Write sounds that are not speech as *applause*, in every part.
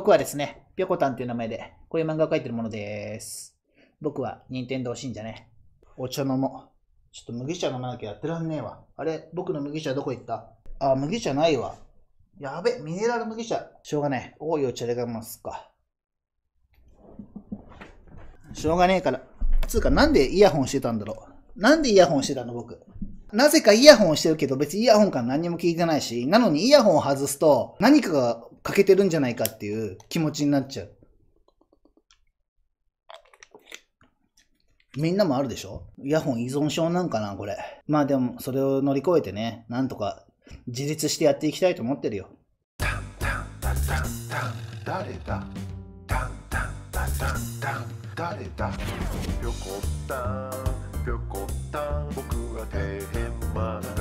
僕はですね、ぴょこたんという名前で、こういう漫画を描いてるものです。僕は、任天堂信者ね。お茶飲もう。ちょっと麦茶飲まなきゃやってらんねえわ。あれ僕の麦茶どこ行ったあ、麦茶ないわ。やべ、ミネラル麦茶。しょうがねえ。多いお茶で我ますか。しょうがねえから。つうか、なんでイヤホンしてたんだろう。なんでイヤホンしてたの僕。なぜかイヤホンしてるけど別にイヤホンから何も聞いてないし、なのにイヤホンを外すと何かが欠けてるんじゃないかっていう気持ちになっちゃう。みんなもあるでしょイヤホン依存症なんかな、これ。まあでも、それを乗り越えてね、なんとか自立してやっていきたいと思ってるよ。タンタンタンタンタン、誰だタンタンタンタンタン、誰だぴょこたん、ぴょこたん、僕は底辺マナ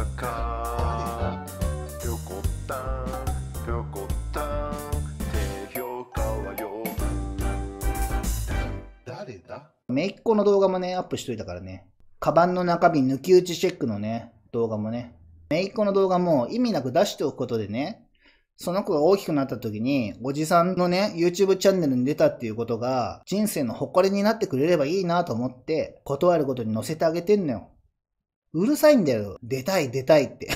しためいっ子の動画もね、アップしといたからね。カバンの中身抜き打ちチェックのね、動画もね。めいっ子の動画も意味なく出しておくことでね、その子が大きくなった時に、おじさんのね、YouTube チャンネルに出たっていうことが、人生の誇りになってくれればいいなと思って、断ることに載せてあげてんのよ。うるさいんだよ。出たい、出たいって。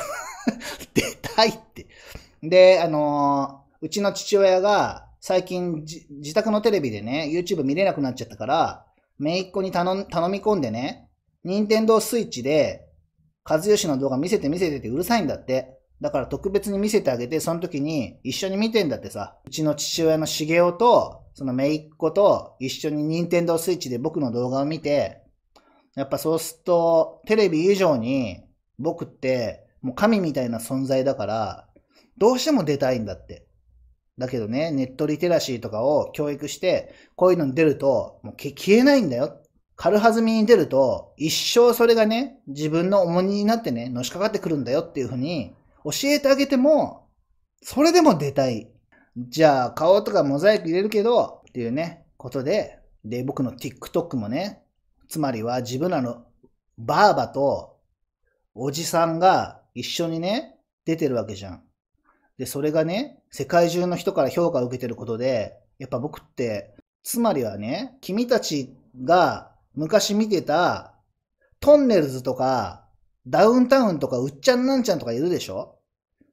*laughs* 出たいって。で、あのー、うちの父親が、最近自宅のテレビでね、YouTube 見れなくなっちゃったから、めいっ子に頼、頼み込んでね、任天堂スイッチで、和義の動画見せて見せてってうるさいんだって。だから特別に見せてあげて、その時に一緒に見てんだってさ。うちの父親の茂雄と、そのめいっ子と一緒に任天堂スイッチで僕の動画を見て、やっぱそうすると、テレビ以上に僕ってもう神みたいな存在だから、どうしても出たいんだって。だけどね、ネットリテラシーとかを教育して、こういうのに出ると、もう消えないんだよ。軽はずみに出ると、一生それがね、自分の重荷になってね、のしかかってくるんだよっていうふうに、教えてあげても、それでも出たい。じゃあ、顔とかモザイク入れるけど、っていうね、ことで、で、僕の TikTok もね、つまりは自分らのばあばとおじさんが一緒にね、出てるわけじゃん。で、それがね、世界中の人から評価を受けてることで、やっぱ僕って、つまりはね、君たちが昔見てた、トンネルズとか、ダウンタウンとか、うっちゃんなんちゃんとかいるでしょ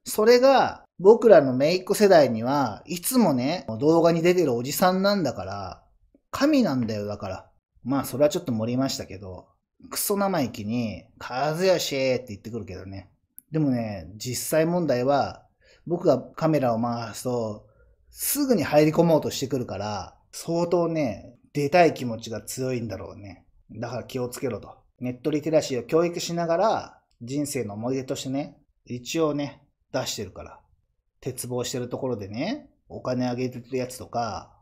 それが、僕らのめいっ子世代には、いつもね、動画に出てるおじさんなんだから、神なんだよ、だから。まあ、それはちょっと盛りましたけど、クソ生意気に、しーって言ってくるけどね。でもね、実際問題は、僕がカメラを回すと、すぐに入り込もうとしてくるから、相当ね、出たい気持ちが強いんだろうね。だから気をつけろと。ネットリテラシーを教育しながら、人生の思い出としてね、一応ね、出してるから。鉄棒してるところでね、お金あげてるやつとか、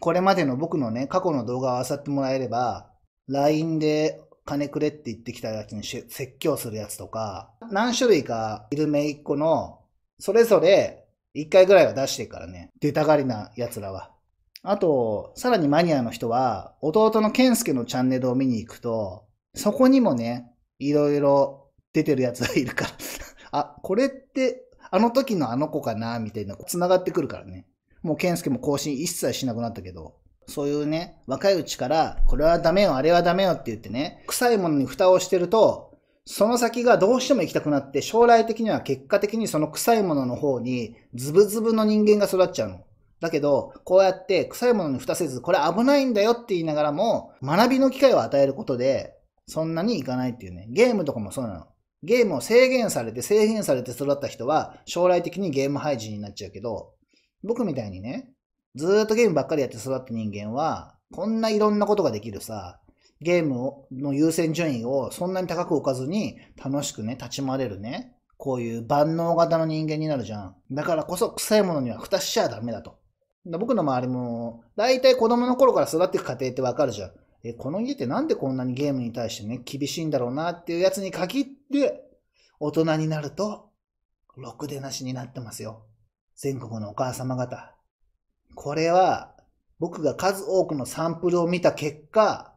これまでの僕のね、過去の動画をあさってもらえれば、LINE で金くれって言ってきたやつに説教するやつとか、何種類かいるめいっ子のそれぞれ一回ぐらいは出してるからね。出たがりな奴らは。あと、さらにマニアの人は、弟のケンスケのチャンネルを見に行くと、そこにもね、いろいろ出てる奴がいるから *laughs* あ、これって、あの時のあの子かなみたいな、繋がってくるからね。もうケンスケも更新一切しなくなったけど、そういうね、若いうちから、これはダメよ、あれはダメよって言ってね、臭いものに蓋をしてると、その先がどうしても行きたくなって、将来的には結果的にその臭いものの方に、ズブズブの人間が育っちゃうの。だけど、こうやって臭いものに蓋せず、これ危ないんだよって言いながらも、学びの機会を与えることで、そんなに行かないっていうね。ゲームとかもそうなの。ゲームを制限されて、制限されて育った人は、将来的にゲーム廃人になっちゃうけど、僕みたいにね、ずーっとゲームばっかりやって育った人間は、こんないろんなことができるさ、ゲームの優先順位をそんなに高く置かずに楽しくね、立ち回れるね、こういう万能型の人間になるじゃん。だからこそ臭いものには蓋しちゃダメだと。僕の周りも、大体子供の頃から育っていく過程ってわかるじゃん。え、この家ってなんでこんなにゲームに対してね、厳しいんだろうなっていうやつに限って、大人になると、ろくでなしになってますよ。全国のお母様方。これは、僕が数多くのサンプルを見た結果、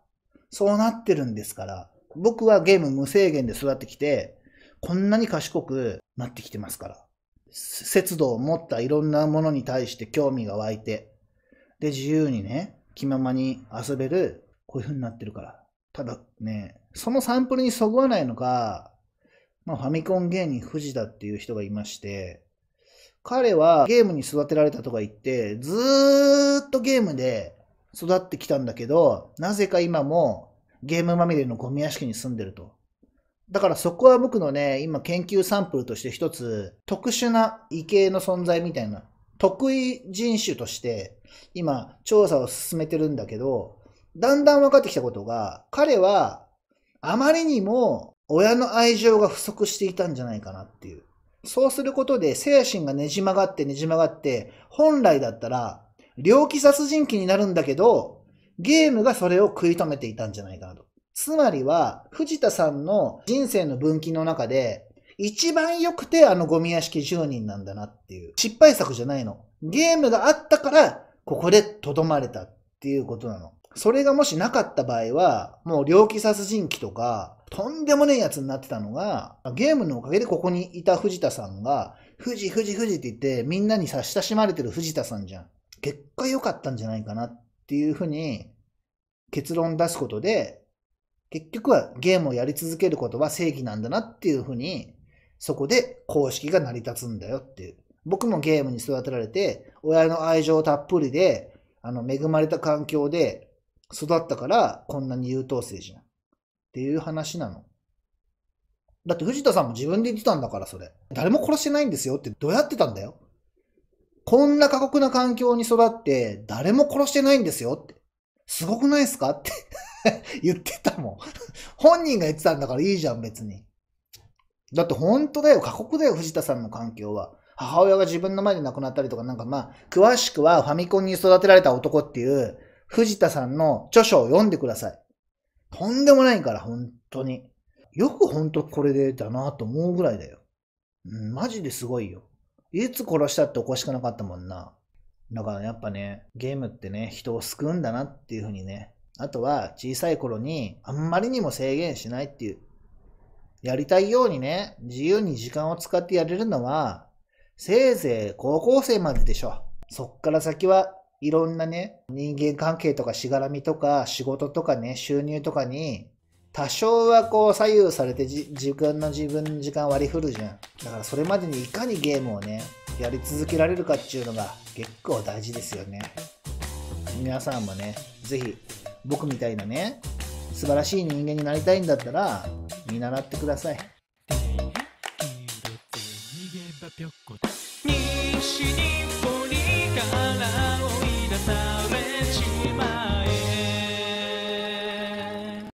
そうなってるんですから、僕はゲーム無制限で育ってきて、こんなに賢くなってきてますから。節度を持ったいろんなものに対して興味が湧いて、で、自由にね、気ままに遊べる、こういう風になってるから。ただね、そのサンプルにそぐわないのが、まあ、ファミコン芸人藤田っていう人がいまして、彼はゲームに育てられたとか言って、ずーっとゲームで育ってきたんだけど、なぜか今もゲームまみれのゴミ屋敷に住んでると。だからそこは僕のね、今研究サンプルとして一つ特殊な異形の存在みたいな、得意人種として今調査を進めてるんだけど、だんだん分かってきたことが、彼はあまりにも親の愛情が不足していたんじゃないかなっていう。そうすることで精神がねじ曲がってねじ曲がって、本来だったら猟奇殺人鬼になるんだけど、ゲームがそれを食い止めていたんじゃないかなと。つまりは、藤田さんの人生の分岐の中で、一番良くてあのゴミ屋敷住人なんだなっていう。失敗作じゃないの。ゲームがあったから、ここで留まれたっていうことなの。それがもしなかった場合は、もう猟奇殺人鬼とか、とんでもねえやつになってたのが、ゲームのおかげでここにいた藤田さんが、富士富士富士って言ってみんなに差し出しまれてる藤田さんじゃん。結果良かったんじゃないかなっていうふうに結論出すことで、結局はゲームをやり続けることは正義なんだなっていうふうに、そこで公式が成り立つんだよっていう。僕もゲームに育てられて、親の愛情たっぷりで、あの、恵まれた環境で育ったから、こんなに優等生じゃん。っていう話なの。だって藤田さんも自分で言ってたんだから、それ。誰も殺してないんですよって、どうやってたんだよ。こんな過酷な環境に育って、誰も殺してないんですよって。すごくないですかって *laughs* 言ってたもん本人が言ってたんだからいいじゃん、別に。だって本当だよ、過酷だよ、藤田さんの環境は。母親が自分の前で亡くなったりとか、なんかまあ、詳しくはファミコンに育てられた男っていう藤田さんの著書を読んでください。とんでもないから、本当に。よく本当これでだなと思うぐらいだよ。うん、マジですごいよ。いつ殺したっておかしくなかったもんな。だからやっぱね、ゲームってね、人を救うんだなっていうふうにね。あとは、小さい頃に、あんまりにも制限しないっていう。やりたいようにね、自由に時間を使ってやれるのは、せいぜい高校生まででしょ。そっから先はいろんなね、人間関係とかしがらみとか仕事とかね、収入とかに多少はこう左右されて自分の自分の時間割り振るじゃん。だからそれまでにいかにゲームをね、やり続けられるかっていうのが結構大事ですよね。皆さんもね、是非僕みたいなね、素晴らしい人間になりたいんだったら、見習ってください。西日暮里から追い出されちまえ